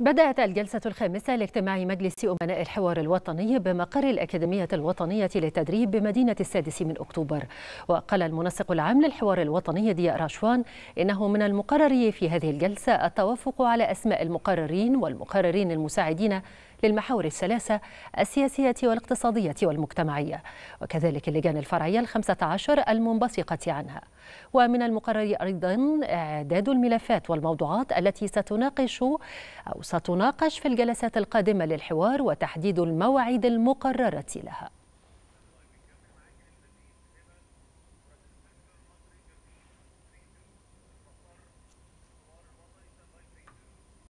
بدأت الجلسة الخامسة لاجتماع مجلس أمناء الحوار الوطني بمقر الأكاديمية الوطنية للتدريب بمدينة السادس من أكتوبر وقال المنسق العام للحوار الوطني ضياء راشوان إنه من المقرر في هذه الجلسة التوافق على أسماء المقررين والمقررين المساعدين للمحاور الثلاثة السياسية والاقتصادية والمجتمعية وكذلك اللجان الفرعية الخمسة عشر المنبثقة عنها ومن المقرر أيضا إعداد الملفات والموضوعات التي ستناقش أو ستناقش في الجلسات القادمة للحوار وتحديد المواعيد المقررة لها